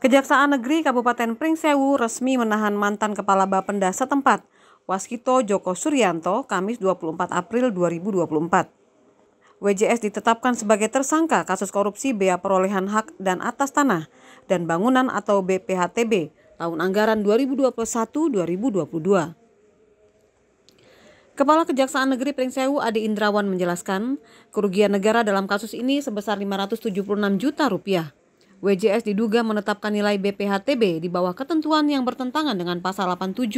Kejaksaan Negeri Kabupaten Pringsewu resmi menahan mantan Kepala Bapenda setempat, Waskito Joko Suryanto, Kamis 24 April 2024. WJS ditetapkan sebagai tersangka kasus korupsi bea perolehan hak dan atas tanah dan bangunan atau BPHTB tahun anggaran 2021-2022. Kepala Kejaksaan Negeri Pringsewu Ade Indrawan menjelaskan, kerugian negara dalam kasus ini sebesar 576 juta rupiah. WJS diduga menetapkan nilai BPHTB di bawah ketentuan yang bertentangan dengan pasal 87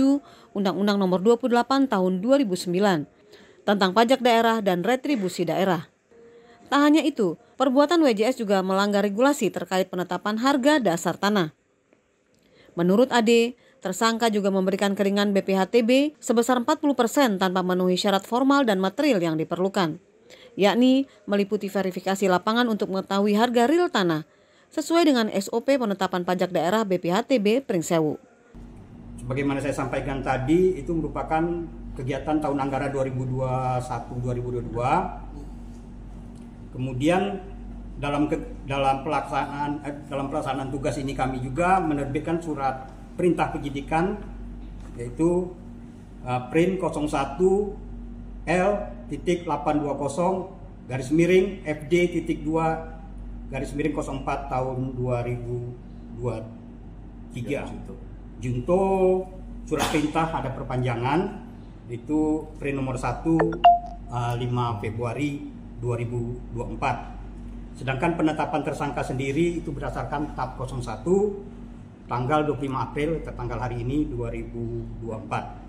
Undang-Undang Nomor 28 Tahun 2009 tentang pajak daerah dan retribusi daerah. Tak hanya itu, perbuatan WJS juga melanggar regulasi terkait penetapan harga dasar tanah. Menurut Ade, Tersangka juga memberikan keringan BPHTB sebesar 40% persen tanpa memenuhi syarat formal dan material yang diperlukan, yakni meliputi verifikasi lapangan untuk mengetahui harga real tanah, sesuai dengan SOP penetapan pajak daerah BPHTB Pringsewu. Sebagaimana saya sampaikan tadi, itu merupakan kegiatan tahun anggaran 2021-2022. Kemudian dalam ke, dalam pelaksanaan eh, dalam pelaksanaan tugas ini kami juga menerbitkan surat perintah penyidikan yaitu eh, print 01 L titik 820 garis miring FD titik 2 garis miring 04 tahun 2023 ya, Junto. Junto surat perintah ada perpanjangan itu pre nomor 1 5 eh, Februari 2024. Sedangkan penetapan tersangka sendiri itu berdasarkan TAP 01 tanggal 25 April tertanggal hari ini 2024.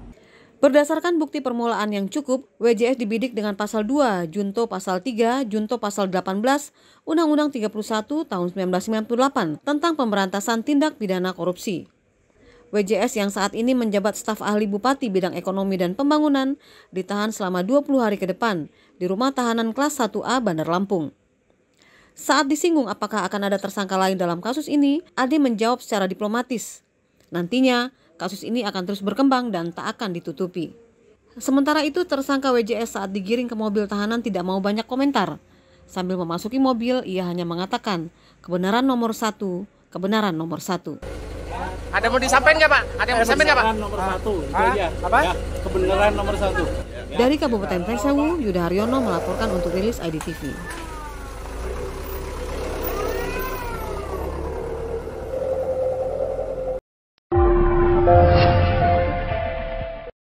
Berdasarkan bukti permulaan yang cukup, WJS dibidik dengan pasal 2, junto pasal 3, junto pasal 18, Undang-Undang 31 tahun 1998 tentang pemberantasan tindak pidana korupsi. WJS yang saat ini menjabat staf ahli bupati bidang ekonomi dan pembangunan ditahan selama 20 hari ke depan di rumah tahanan kelas 1A Bandar Lampung. Saat disinggung apakah akan ada tersangka lain dalam kasus ini, Ade menjawab secara diplomatis. Nantinya, kasus ini akan terus berkembang dan tak akan ditutupi. Sementara itu, tersangka WJS saat digiring ke mobil tahanan tidak mau banyak komentar. Sambil memasuki mobil, ia hanya mengatakan, kebenaran nomor satu, kebenaran nomor satu. Ada mau disampaikan nggak Pak? Ada yang mau disampaikan nggak Pak? nomor ah. satu, itu ah, Apa? Ya, kebenaran nomor satu. Dari Kabupaten Pesawu, Yudha Haryono melaporkan untuk rilis IDTV.